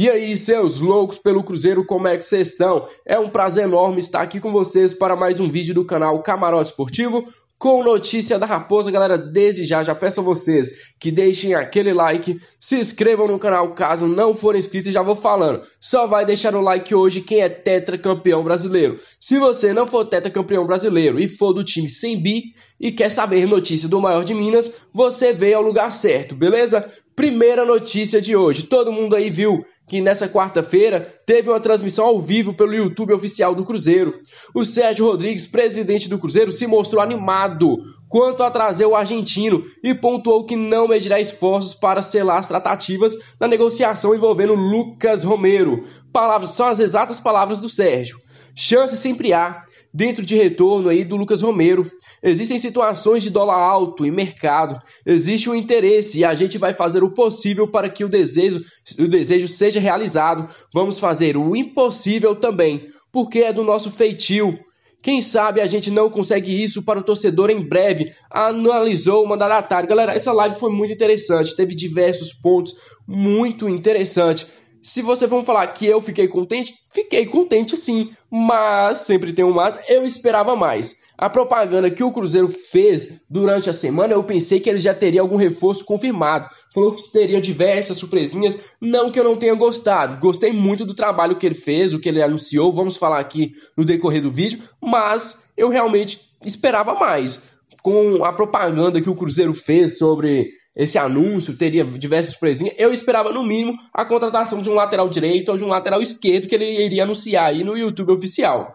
E aí, seus loucos pelo Cruzeiro, como é que vocês estão? É um prazer enorme estar aqui com vocês para mais um vídeo do canal Camarote Esportivo com notícia da Raposa, galera. Desde já, já peço a vocês que deixem aquele like, se inscrevam no canal caso não forem inscritos, já vou falando. Só vai deixar o like hoje quem é tetracampeão brasileiro. Se você não for tetracampeão brasileiro e for do time sem bi e quer saber notícia do maior de Minas, você veio ao lugar certo, beleza? Primeira notícia de hoje. Todo mundo aí viu que nessa quarta-feira teve uma transmissão ao vivo pelo YouTube oficial do Cruzeiro. O Sérgio Rodrigues, presidente do Cruzeiro, se mostrou animado quanto a trazer o argentino e pontuou que não medirá esforços para selar as tratativas na negociação envolvendo Lucas Romero. Palavras são as exatas palavras do Sérgio. Chance sempre há dentro de retorno aí do Lucas Romero. Existem situações de dólar alto em mercado, existe um interesse e a gente vai fazer o possível para que o desejo, o desejo seja realizado. Vamos fazer o impossível também, porque é do nosso feitio. Quem sabe a gente não consegue isso para o torcedor em breve, analisou o mandatário. Galera, essa live foi muito interessante, teve diversos pontos muito interessantes. Se você for falar que eu fiquei contente, fiquei contente sim, mas sempre tem um mas, eu esperava mais. A propaganda que o Cruzeiro fez durante a semana, eu pensei que ele já teria algum reforço confirmado. Falou que teria diversas surpresinhas, não que eu não tenha gostado. Gostei muito do trabalho que ele fez, o que ele anunciou, vamos falar aqui no decorrer do vídeo, mas eu realmente esperava mais. Com a propaganda que o Cruzeiro fez sobre esse anúncio, teria diversas presinhas, Eu esperava, no mínimo, a contratação de um lateral direito ou de um lateral esquerdo que ele iria anunciar aí no YouTube oficial.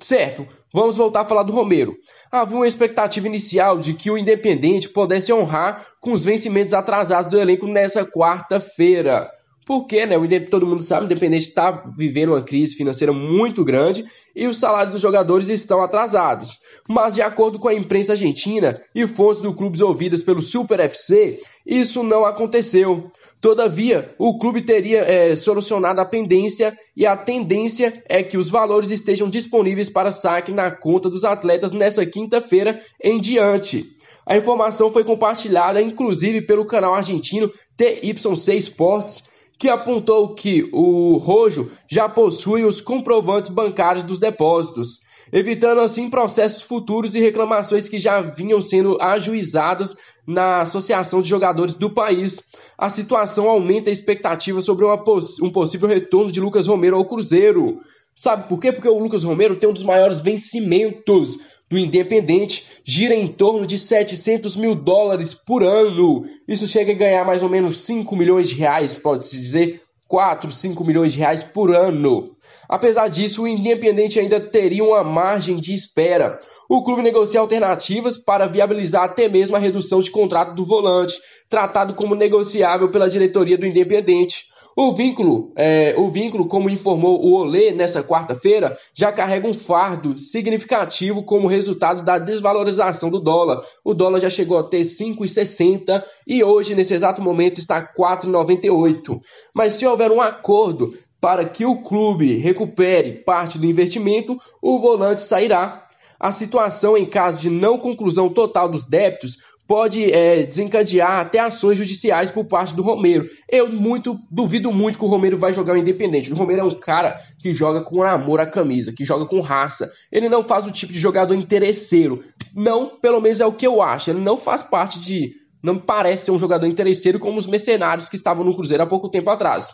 Certo, vamos voltar a falar do Romero. Havia uma expectativa inicial de que o Independente pudesse honrar com os vencimentos atrasados do elenco nessa quarta-feira. Porque né, todo mundo sabe, o Independente está vivendo uma crise financeira muito grande e os salários dos jogadores estão atrasados. Mas, de acordo com a imprensa argentina e fontes do clube ouvidas pelo Super FC, isso não aconteceu. Todavia, o clube teria é, solucionado a pendência e a tendência é que os valores estejam disponíveis para saque na conta dos atletas nessa quinta-feira em diante. A informação foi compartilhada, inclusive, pelo canal argentino TY6 Sports que apontou que o Rojo já possui os comprovantes bancários dos depósitos, evitando assim processos futuros e reclamações que já vinham sendo ajuizadas na Associação de Jogadores do país. A situação aumenta a expectativa sobre poss um possível retorno de Lucas Romero ao Cruzeiro. Sabe por quê? Porque o Lucas Romero tem um dos maiores vencimentos do Independente gira em torno de 700 mil dólares por ano. Isso chega a ganhar mais ou menos 5 milhões de reais, pode-se dizer 4, 5 milhões de reais por ano. Apesar disso, o Independente ainda teria uma margem de espera. O clube negocia alternativas para viabilizar até mesmo a redução de contrato do volante, tratado como negociável pela diretoria do Independente. O vínculo, é, o vínculo, como informou o Olê nessa quarta-feira, já carrega um fardo significativo como resultado da desvalorização do dólar. O dólar já chegou a ter 5,60 e hoje, nesse exato momento, está 4,98. Mas se houver um acordo para que o clube recupere parte do investimento, o volante sairá a situação, em caso de não conclusão total dos débitos, pode é, desencadear até ações judiciais por parte do Romero. Eu muito duvido muito que o Romero vai jogar o Independente. O Romero é um cara que joga com amor à camisa, que joga com raça. Ele não faz o tipo de jogador interesseiro. Não, pelo menos é o que eu acho. Ele não faz parte de. Não parece ser um jogador interesseiro como os mercenários que estavam no Cruzeiro há pouco tempo atrás.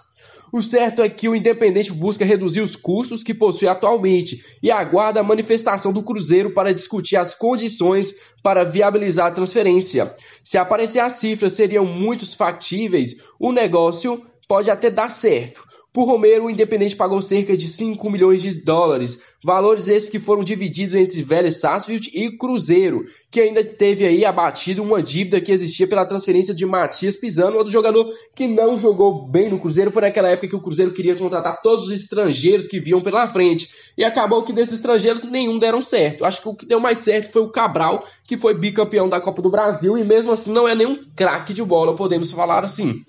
O certo é que o Independente busca reduzir os custos que possui atualmente e aguarda a manifestação do Cruzeiro para discutir as condições para viabilizar a transferência. Se aparecer as cifras seriam muito factíveis, o negócio pode até dar certo. Por Romero, o Independente pagou cerca de 5 milhões de dólares, valores esses que foram divididos entre Vélez Sarsfield e Cruzeiro, que ainda teve aí abatido uma dívida que existia pela transferência de Matias Pisano, outro jogador que não jogou bem no Cruzeiro, foi naquela época que o Cruzeiro queria contratar todos os estrangeiros que vinham pela frente, e acabou que desses estrangeiros nenhum deram certo. Acho que o que deu mais certo foi o Cabral, que foi bicampeão da Copa do Brasil, e mesmo assim não é nenhum craque de bola, podemos falar assim.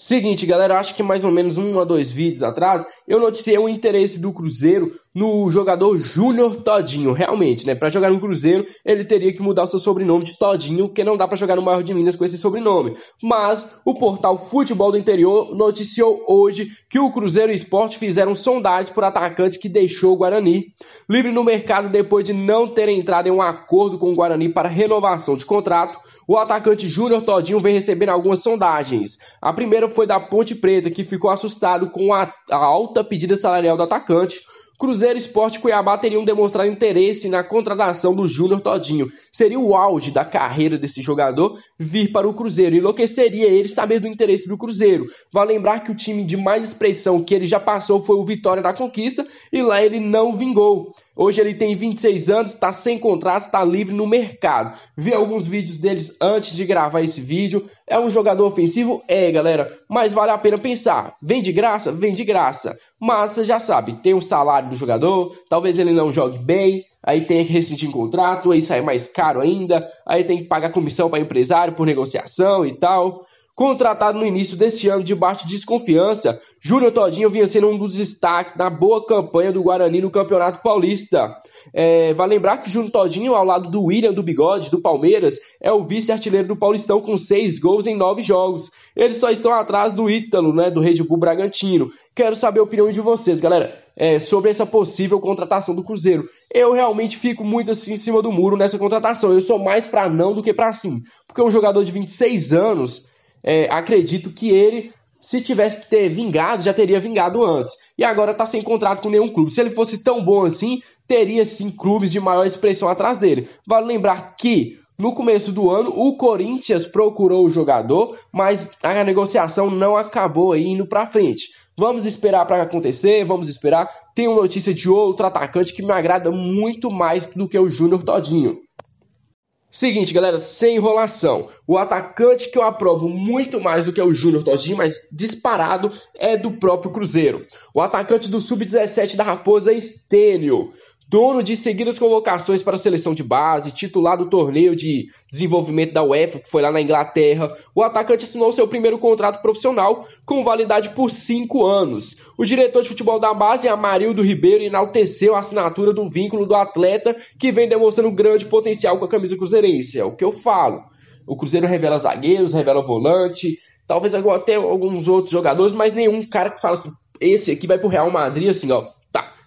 Seguinte, galera, acho que mais ou menos um a dois vídeos atrás eu noticiei o interesse do Cruzeiro no jogador Júnior Todinho, realmente, né? Para jogar no Cruzeiro, ele teria que mudar o seu sobrenome de Todinho, que não dá para jogar no maior de Minas com esse sobrenome. Mas o portal Futebol do Interior noticiou hoje que o Cruzeiro e Esporte fizeram sondagens por atacante que deixou o Guarani livre no mercado depois de não ter entrado em um acordo com o Guarani para renovação de contrato. O atacante Júnior Todinho vem recebendo algumas sondagens. A primeira foi da Ponte Preta, que ficou assustado com a alta pedida salarial do atacante. Cruzeiro Esporte Cuiabá teriam demonstrado interesse na contratação do Júnior Todinho. Seria o auge da carreira desse jogador vir para o Cruzeiro. Enlouqueceria ele saber do interesse do Cruzeiro. Vale lembrar que o time de mais expressão que ele já passou foi o Vitória da Conquista e lá ele não vingou. Hoje ele tem 26 anos, está sem contrato, está livre no mercado. Vi alguns vídeos deles antes de gravar esse vídeo. É um jogador ofensivo? É, galera, mas vale a pena pensar. Vem de graça? Vem de graça. Mas você já sabe, tem o salário do jogador, talvez ele não jogue bem, aí tem que rescindir um contrato, aí sai mais caro ainda, aí tem que pagar comissão para empresário por negociação e tal. Contratado no início deste ano de baixa desconfiança, Júnior Todinho vinha sendo um dos destaques na boa campanha do Guarani no Campeonato Paulista. É, vai lembrar que Júnior Todinho, ao lado do William do Bigode, do Palmeiras, é o vice-artilheiro do Paulistão com seis gols em nove jogos. Eles só estão atrás do Ítalo, né, do Red Bull Bragantino. Quero saber a opinião de vocês, galera, é, sobre essa possível contratação do Cruzeiro. Eu realmente fico muito assim em cima do muro nessa contratação. Eu sou mais para não do que para sim. Porque um jogador de 26 anos é, acredito que ele, se tivesse que ter vingado, já teria vingado antes. E agora tá sem contrato com nenhum clube. Se ele fosse tão bom assim, teria sim clubes de maior expressão atrás dele. Vale lembrar que no começo do ano, o Corinthians procurou o jogador, mas a negociação não acabou indo para frente. Vamos esperar para acontecer, vamos esperar. uma notícia de outro atacante que me agrada muito mais do que o Júnior Todinho. Seguinte, galera, sem enrolação. O atacante que eu aprovo muito mais do que é o Júnior Todinho, mas disparado, é do próprio Cruzeiro. O atacante do Sub-17 da Raposa Estênio dono de seguidas convocações para a seleção de base, titular do torneio de desenvolvimento da UEFA, que foi lá na Inglaterra, o atacante assinou seu primeiro contrato profissional com validade por cinco anos. O diretor de futebol da base, Amarildo Ribeiro, enalteceu a assinatura do vínculo do atleta, que vem demonstrando grande potencial com a camisa cruzeirense. É o que eu falo. O Cruzeiro revela zagueiros, revela volante, talvez até alguns outros jogadores, mas nenhum cara que fala assim, esse aqui vai pro Real Madrid, assim, ó,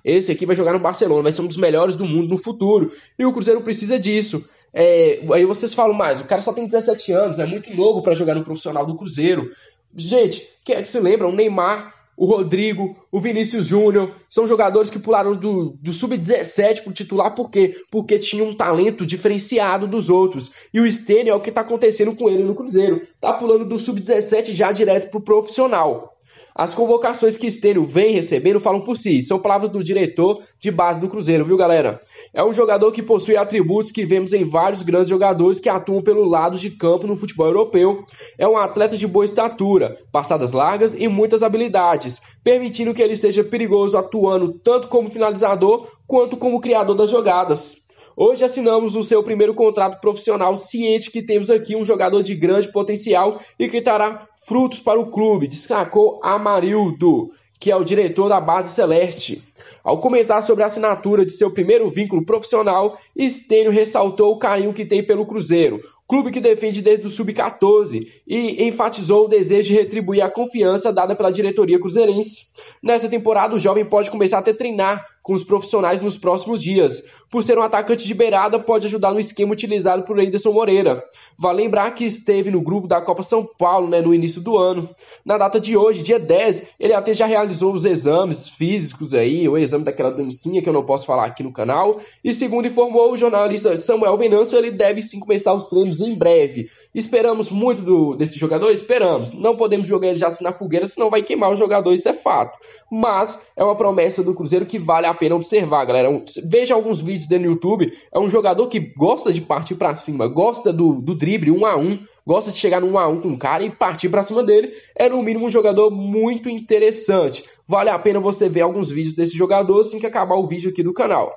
esse aqui vai jogar no Barcelona, vai ser um dos melhores do mundo no futuro. E o Cruzeiro precisa disso. É, aí vocês falam mais, o cara só tem 17 anos, é muito novo para jogar no profissional do Cruzeiro. Gente, quem é que se lembra? O Neymar, o Rodrigo, o Vinícius Júnior, são jogadores que pularam do, do sub-17 pro titular, por quê? Porque tinha um talento diferenciado dos outros. E o Stênio é o que tá acontecendo com ele no Cruzeiro. Tá pulando do sub-17 já direto pro profissional. As convocações que Estênio vem recebendo falam por si, são palavras do diretor de base do Cruzeiro, viu galera? É um jogador que possui atributos que vemos em vários grandes jogadores que atuam pelo lado de campo no futebol europeu. É um atleta de boa estatura, passadas largas e muitas habilidades, permitindo que ele seja perigoso atuando tanto como finalizador quanto como criador das jogadas. Hoje assinamos o seu primeiro contrato profissional, ciente que temos aqui um jogador de grande potencial e que trará frutos para o clube, destacou Amarildo, que é o diretor da base celeste. Ao comentar sobre a assinatura de seu primeiro vínculo profissional, Estênio ressaltou o carinho que tem pelo Cruzeiro, clube que defende desde o sub-14, e enfatizou o desejo de retribuir a confiança dada pela diretoria cruzeirense. Nessa temporada, o jovem pode começar a ter treinar com os profissionais nos próximos dias, por ser um atacante de beirada, pode ajudar no esquema utilizado por Anderson Moreira. Vale lembrar que esteve no grupo da Copa São Paulo né, no início do ano. Na data de hoje, dia 10, ele até já realizou os exames físicos aí, o exame daquela doencinha que eu não posso falar aqui no canal. E segundo informou o jornalista Samuel Venâncio, ele deve sim começar os treinos em breve. Esperamos muito do, desse jogador? Esperamos. Não podemos jogar ele já assim na fogueira, senão vai queimar o jogador, isso é fato. Mas é uma promessa do Cruzeiro que vale a pena observar, galera. Veja alguns vídeos vídeos dele no YouTube, é um jogador que gosta de partir para cima, gosta do, do drible um a um, gosta de chegar num a um com o cara e partir para cima dele. É no mínimo um jogador muito interessante. Vale a pena você ver alguns vídeos desse jogador assim que acabar o vídeo aqui do canal.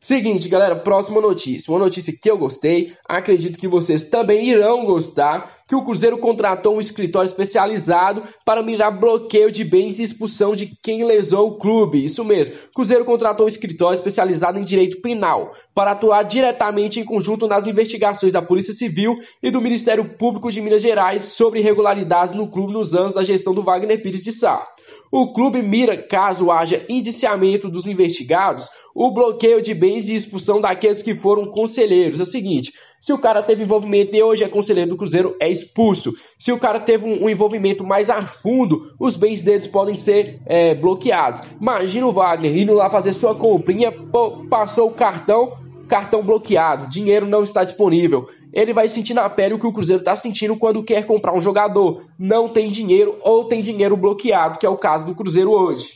Seguinte, galera, próxima notícia. Uma notícia que eu gostei, acredito que vocês também irão gostar que o Cruzeiro contratou um escritório especializado para mirar bloqueio de bens e expulsão de quem lesou o clube. Isso mesmo, Cruzeiro contratou um escritório especializado em direito penal para atuar diretamente em conjunto nas investigações da Polícia Civil e do Ministério Público de Minas Gerais sobre irregularidades no clube nos anos da gestão do Wagner Pires de Sá. O clube mira, caso haja indiciamento dos investigados, o bloqueio de bens e expulsão daqueles que foram conselheiros. É o seguinte, se o cara teve envolvimento e hoje é conselheiro do Cruzeiro, é expulso. Se o cara teve um, um envolvimento mais a fundo, os bens deles podem ser é, bloqueados. Imagina o Wagner indo lá fazer sua comprinha, pô, passou o cartão, cartão bloqueado, dinheiro não está disponível ele vai sentir na pele o que o Cruzeiro está sentindo quando quer comprar um jogador, não tem dinheiro ou tem dinheiro bloqueado, que é o caso do Cruzeiro hoje.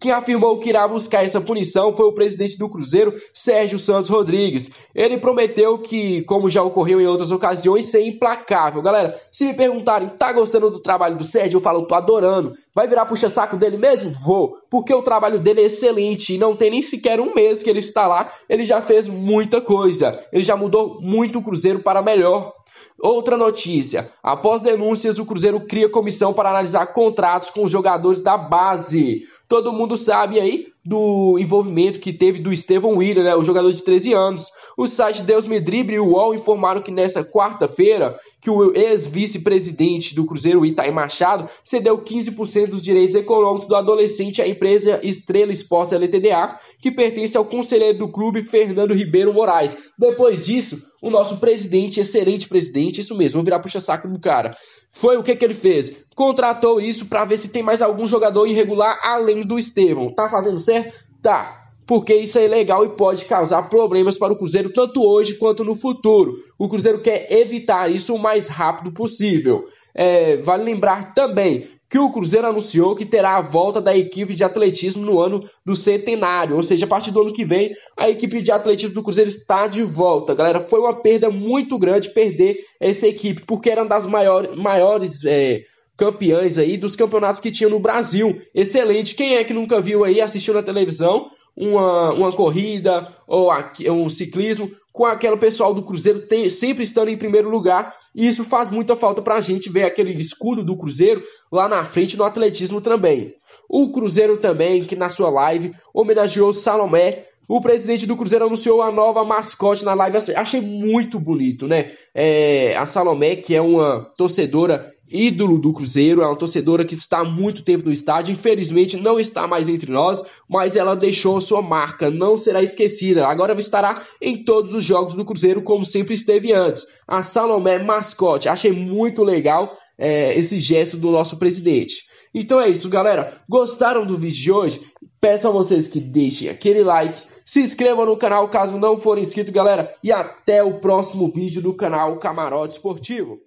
Quem afirmou que irá buscar essa punição foi o presidente do Cruzeiro, Sérgio Santos Rodrigues. Ele prometeu que, como já ocorreu em outras ocasiões, ser implacável. Galera, se me perguntarem, tá gostando do trabalho do Sérgio? Eu falo, tô adorando. Vai virar puxa-saco dele mesmo? Vou, porque o trabalho dele é excelente e não tem nem sequer um mês que ele está lá, ele já fez muita coisa, ele já mudou muito o Cruzeiro para melhor. Outra notícia: após denúncias, o Cruzeiro cria comissão para analisar contratos com os jogadores da base. Todo mundo sabe aí do envolvimento que teve do Estevão William, né, o jogador de 13 anos. O site Deus Me Drible e o UOL informaram que nessa quarta-feira que o ex-vice-presidente do Cruzeiro Itaí Machado cedeu 15% dos direitos econômicos do adolescente à empresa Estrela Esporte LTDA, que pertence ao conselheiro do clube Fernando Ribeiro Moraes. Depois disso, o nosso presidente, excelente presidente, isso mesmo, vou virar puxa-saco do cara. Foi o que, que ele fez? Contratou isso para ver se tem mais algum jogador irregular além do Estevão. Tá fazendo certo? Né? Tá, porque isso é legal e pode causar problemas para o Cruzeiro tanto hoje quanto no futuro. O Cruzeiro quer evitar isso o mais rápido possível. É, vale lembrar também que o Cruzeiro anunciou que terá a volta da equipe de atletismo no ano do centenário, ou seja, a partir do ano que vem a equipe de atletismo do Cruzeiro está de volta. Galera, foi uma perda muito grande perder essa equipe, porque era uma das maiores, maiores é, campeãs aí dos campeonatos que tinha no Brasil. Excelente. Quem é que nunca viu aí, assistiu na televisão, uma, uma corrida ou aqui, um ciclismo com aquele pessoal do Cruzeiro tem, sempre estando em primeiro lugar. E isso faz muita falta para a gente ver aquele escudo do Cruzeiro lá na frente no atletismo também. O Cruzeiro também, que na sua live homenageou Salomé. O presidente do Cruzeiro anunciou a nova mascote na live. Achei muito bonito, né? É, a Salomé, que é uma torcedora ídolo do Cruzeiro, é uma torcedora que está há muito tempo no estádio, infelizmente não está mais entre nós, mas ela deixou sua marca, não será esquecida. Agora estará em todos os jogos do Cruzeiro, como sempre esteve antes. A Salomé mascote, achei muito legal é, esse gesto do nosso presidente. Então é isso, galera. Gostaram do vídeo de hoje? Peço a vocês que deixem aquele like, se inscrevam no canal caso não for inscrito, galera, e até o próximo vídeo do canal Camarote Esportivo.